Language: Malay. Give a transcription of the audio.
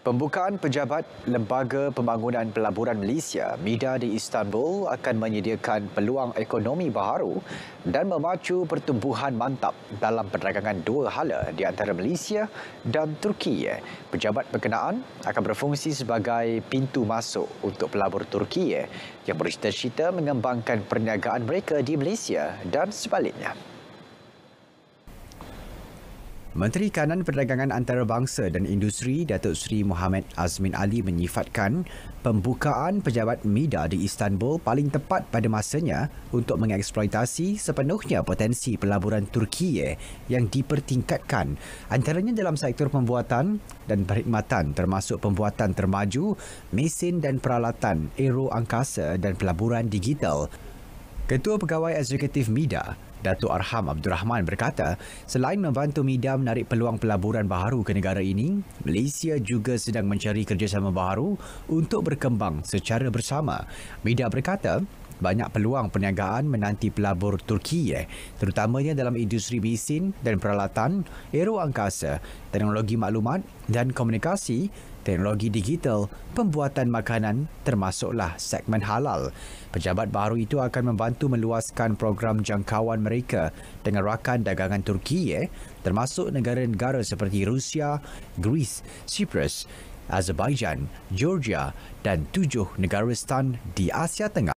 Pembukaan Pejabat Lembaga Pembangunan Pelaburan Malaysia, MIDA di Istanbul akan menyediakan peluang ekonomi baharu dan memacu pertumbuhan mantap dalam perdagangan dua hala di antara Malaysia dan Turki. Pejabat berkenaan akan berfungsi sebagai pintu masuk untuk pelabur Turki yang bercita-cita mengembangkan perniagaan mereka di Malaysia dan sebaliknya. Menteri Kanan Perdagangan Antarabangsa dan Industri Datuk Seri Muhammad Azmin Ali menyifatkan pembukaan pejabat MIDA di Istanbul paling tepat pada masanya untuk mengeksploitasi sepenuhnya potensi pelaburan Turki yang dipertingkatkan antaranya dalam sektor pembuatan dan perkhidmatan termasuk pembuatan termaju, mesin dan peralatan aero angkasa dan pelaburan digital. Ketua Pegawai Eksekutif MIDA, Datuk Arham Abdul Rahman berkata, selain membantu media menarik peluang pelaburan baharu ke negara ini, Malaysia juga sedang mencari kerjasama baharu untuk berkembang secara bersama. Media berkata, banyak peluang perniagaan menanti pelabur Turki eh. terutamanya dalam industri mesin dan peralatan, aero angkasa, teknologi maklumat dan komunikasi, teknologi digital, pembuatan makanan termasuklah segmen halal. Pejabat baru itu akan membantu meluaskan program jangkauan mereka dengan rakan dagangan Turki eh. termasuk negara-negara seperti Rusia, Greece, Cyprus, Azerbaijan, Georgia dan tujuh negara stan di Asia Tengah.